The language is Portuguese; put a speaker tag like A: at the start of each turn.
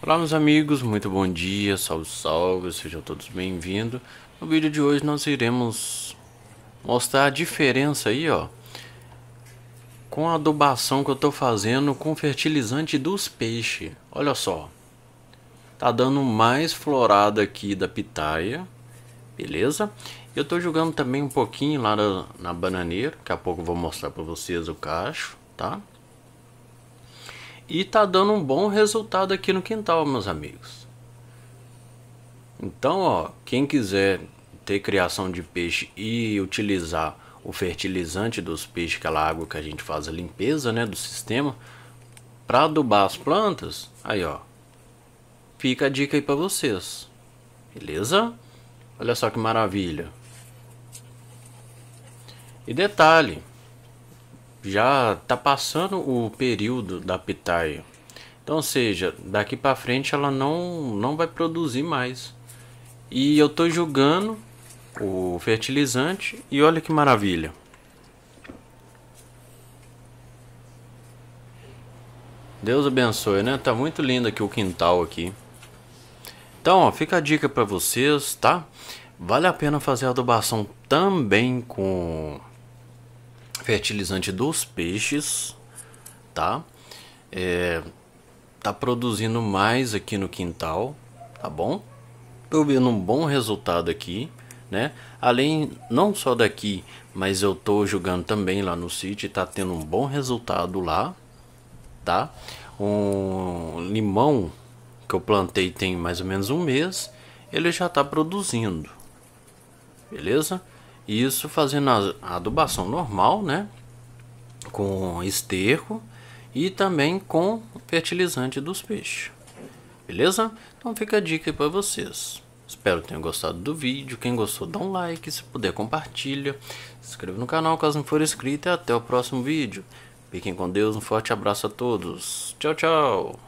A: Olá meus amigos, muito bom dia, salve salve, sejam todos bem-vindos. No vídeo de hoje nós iremos mostrar a diferença aí ó, com a adubação que eu estou fazendo com fertilizante dos peixes. Olha só, tá dando mais florada aqui da pitaia, beleza? Eu estou jogando também um pouquinho lá na, na bananeira, daqui a pouco eu vou mostrar para vocês o cacho, tá? E tá dando um bom resultado aqui no quintal, meus amigos. Então, ó, quem quiser ter criação de peixe e utilizar o fertilizante dos peixes, aquela água que a gente faz a limpeza, né, do sistema, para adubar as plantas, aí, ó, fica a dica aí para vocês. Beleza? Olha só que maravilha. E detalhe, já tá passando o período da pitaia. Então, ou seja, daqui para frente ela não, não vai produzir mais. E eu tô julgando o fertilizante e olha que maravilha. Deus abençoe, né? Tá muito lindo aqui o quintal aqui. Então, ó, fica a dica para vocês, tá? Vale a pena fazer adubação também com fertilizante dos peixes, tá? É, tá produzindo mais aqui no quintal, tá bom? Tô vendo um bom resultado aqui, né? Além não só daqui, mas eu tô jogando também lá no sítio, tá tendo um bom resultado lá, tá? Um limão que eu plantei tem mais ou menos um mês, ele já tá produzindo, beleza? Isso fazendo a adubação normal, né? Com esterco e também com fertilizante dos peixes. Beleza? Então fica a dica para vocês. Espero que tenham gostado do vídeo. Quem gostou, dá um like. Se puder, compartilha. Se inscreva no canal caso não for inscrito. E até o próximo vídeo. Fiquem com Deus. Um forte abraço a todos. Tchau, tchau.